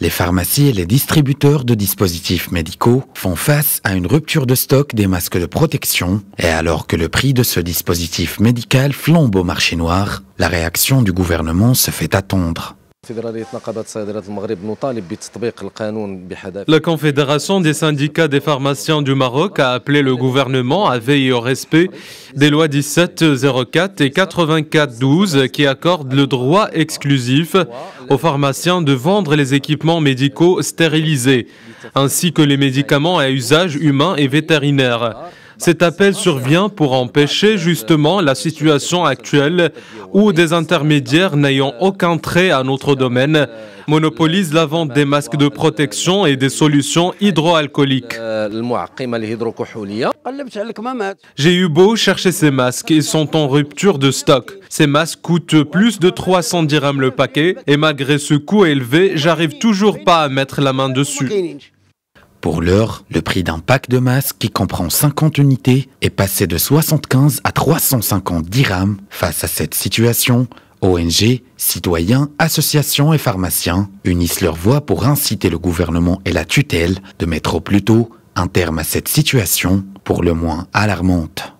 Les pharmacies et les distributeurs de dispositifs médicaux font face à une rupture de stock des masques de protection et alors que le prix de ce dispositif médical flambe au marché noir, la réaction du gouvernement se fait attendre. La Confédération des syndicats des pharmaciens du Maroc a appelé le gouvernement à veiller au respect des lois 1704 et 8412 qui accordent le droit exclusif aux pharmaciens de vendre les équipements médicaux stérilisés, ainsi que les médicaments à usage humain et vétérinaire. Cet appel survient pour empêcher justement la situation actuelle où des intermédiaires n'ayant aucun trait à notre domaine monopolisent la vente des masques de protection et des solutions hydroalcooliques. J'ai eu beau chercher ces masques, ils sont en rupture de stock. Ces masques coûtent plus de 300 dirhams le paquet et malgré ce coût élevé, j'arrive toujours pas à mettre la main dessus. Pour l'heure, le prix d'un pack de masques qui comprend 50 unités est passé de 75 à 350 dirhams. Face à cette situation, ONG, citoyens, associations et pharmaciens unissent leur voix pour inciter le gouvernement et la tutelle de mettre au plus tôt un terme à cette situation pour le moins alarmante.